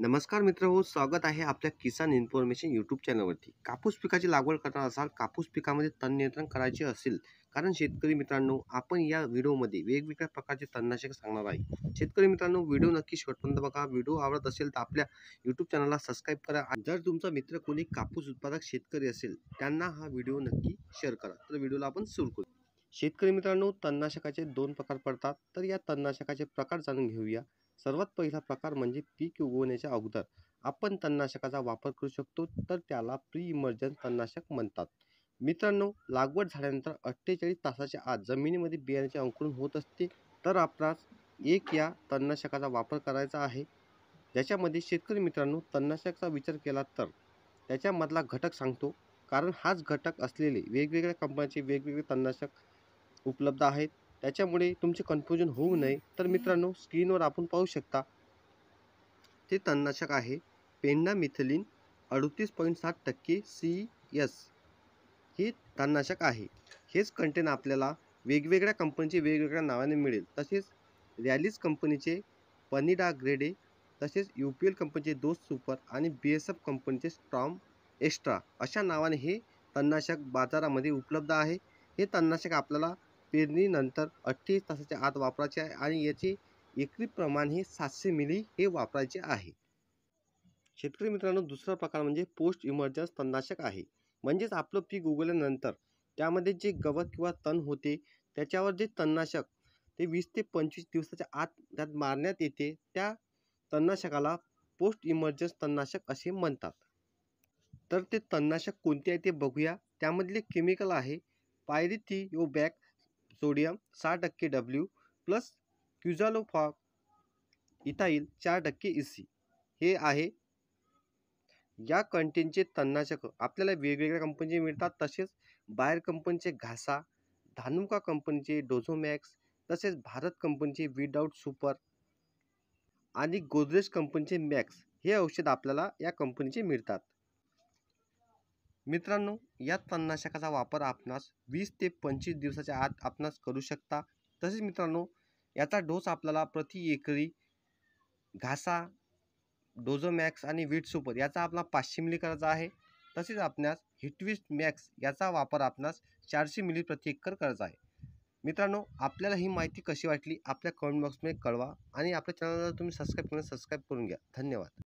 नमस्कार मित्र हो स्वागत आहे आपल्या किसान इन्फॉर्मेशन यूट्यूब चॅनलवरती कापूस पिकाची लागवड करणार असाल कापूस पिकामध्ये तण नियंत्रण करायचे असेल कारण शेतकरी मित्रांनो आपण या व्हिडिओमध्ये वेगवेगळ्या प्रकारचे तणनाशक सांगणार आहे शेतकरी मित्रांनो व्हिडिओ नक्की शेवटपर्यंत बघा व्हिडिओ आवडत असेल तर आपल्या यूट्यूब चॅनलला सबस्क्राईब करा जर तुमचा मित्र कोणी कापूस उत्पादक शेतकरी असेल त्यांना हा व्हिडिओ नक्की शेअर करा तर व्हिडिओला आपण सुरू करू शेतकरी मित्रांनो तणनाशकाचे दोन प्रकार पडतात तर या तणनाशकाचे प्रकार जाणून घेऊया सर्वात पहिला प्रकार म्हणजे पीक उगवण्याच्या अगोदर आपण तणनाशकाचा वापर करू शकतो तर त्याला प्री इमर्जन तणनाशक म्हणतात मित्रांनो लागवड झाल्यानंतर अठ्ठेचाळीस तासाच्या आत जमिनीमध्ये बियाण्याचे अंकुरण होत असते तर आपणास एक या तणनाशकाचा वापर करायचा आहे ज्याच्यामध्ये शेतकरी मित्रांनो तणनाशकाचा विचार केला तर त्याच्यामधला घटक सांगतो कारण हाच घटक असलेले वेगवेगळ्या कंपन्यांचे वेगवेगळे तणनाशक उपलब्ध आहेत त्याच्यामुळे तुमचे कन्फ्युजन होऊ नये तर मित्रांनो स्क्रीनवर आपण पाहू शकता ते तणनाशक आहे मिथिलीन अडतीस पॉईंट सात टक्के सी एस हे तणनाशक आहे हेच कंटेन आपल्याला वेगवेगळ्या कंपनीचे वेगवेगळ्या नावाने मिळेल तसेच रॅलीज कंपनीचे पनिडा ग्रेडे तसेच यू पी एल कंपनीचे दोस्त सुपर आणि बी एस एफ कंपनीचे स्ट्रॉम एक्स्ट्रा अशा नावाने हे तणनाशक बाजारामध्ये उपलब्ध आहे हे तणनाशक आपल्याला पेरणीनंतर अठ्ठावीस तासाच्या आत वापरायचे आहे आणि याची एकरी प्रमाण हे सातशे मिली हे वापरायचे आहे शेतकरी मित्रांनो दुसरा प्रकार म्हणजे पोस्ट इमर्जन्स तणनाशक आहे म्हणजेच आपलं पीक उगवल्यानंतर त्यामध्ये जे गवत किंवा तण होते त्याच्यावर जे तणनाशक ते वीस ते पंचवीस दिवसाच्या आत त्यात मारण्यात येते त्या तणनाशकाला पोस्ट इमर्जन्स तणनाशक असे म्हणतात तर ते तणनाशक कोणते आहे ते बघूया त्यामधले केमिकल आहे पायरिथी यो बॅक सोडियम सहा टक्के डब्ल्यू प्लस क्युझालोफॉक इथाईल चार टक्के सी हे आहे या कंटेनचे तन्नाशक आपल्याला वेगवेगळ्या कंपनीचे मिळतात तसेच बाहेर कंपनीचे घासा धानुका कंपनीचे डोझोमॅक्स तसेच भारत कंपनीचे विदाऊट सुपर आणि गोदरेज कंपनीचे मॅक्स हे औषध आपल्याला या कंपनीचे मिळतात मित्रांनो या तणनाशकाचा वापर आपणास वीस ते पंचवीस दिवसाच्या आत आपणास करू शकता तसेच मित्रांनो याचा डोस आपल्याला प्रति एकरी घासा डोझोमॅक्स आणि वीट सुपर याचा आपला पाचशे मिली करायचा आहे तसेच आपणास हिटविस्ट मॅक्स याचा वापर आपणास चारशे मिली प्रति एकर करायचा आहे मित्रांनो आपल्याला ही माहिती कशी वाटली आपल्या कमेंट बॉक्समध्ये कळवा आणि आपल्या चॅनलला तुम्ही सबस्क्राईब करून सबस्क्राईब करून घ्या धन्यवाद